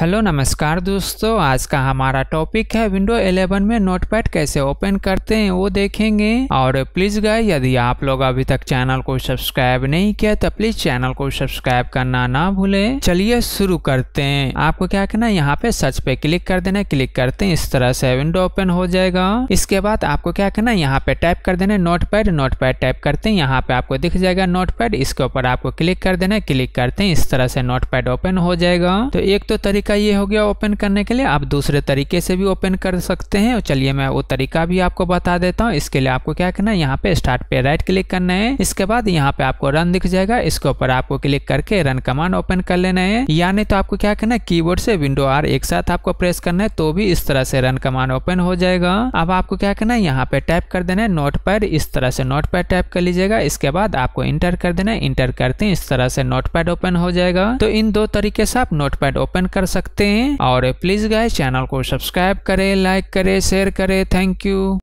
hello नमस्कार दोस्तों आज का हमारा टॉपिक है विंडो 11 में नोटपैड कैसे ओपन करते हैं वो देखेंगे और प्लीज गाय यदि आप लोग अभी तक चैनल को सब्सक्राइब नहीं किया तो प्लीज चैनल को सब्सक्राइब करना ना भूले चलिए शुरू करते हैं आपको क्या करना है यहाँ पे सर्च पे क्लिक कर देना क्लिक करते हैं इस तरह से विंडो ओपन हो जाएगा इसके बाद आपको क्या करना है यहाँ पे टाइप कर देना notepad notepad type करते हैं यहाँ पे आपको दिख जाएगा नोट पैड इसके ऊपर आपको क्लिक कर देना क्लिक करते हैं इस तरह से नोट पैड ओपन हो जाएगा तो एक तो तरीका तरीका ये हो गया ओपन करने के लिए आप दूसरे तरीके से भी ओपन कर सकते हैं और चलिए मैं वो तरीका भी आपको बता देता हूँ इसके लिए आपको क्या करना है यहाँ पे स्टार्ट पे राइट क्लिक करना है इसके बाद यहाँ पे आपको रन दिख जाएगा इसके ऊपर आपको क्लिक करके रन कमांड ओपन कर लेना है यानी तो आपको क्या करना है कीबोर्ड से विंडो आर एक साथ आपको प्रेस करना है तो भी इस तरह से रन कमांड ओपन हो जाएगा अब आपको क्या करना है यहाँ पे टाइप कर देना है नोट पैड इस तरह से नोट पैड टाइप कर लीजिएगा इसके बाद आपको इंटर कर देना है इंटर करते हैं इस तरह से नोट पैड ओपन हो जाएगा तो इन दो तरीके से आप नोट पैड ओपन कर सकते हैं और प्लीज गाय चैनल को सब्सक्राइब करें लाइक करें शेयर करें थैंक यू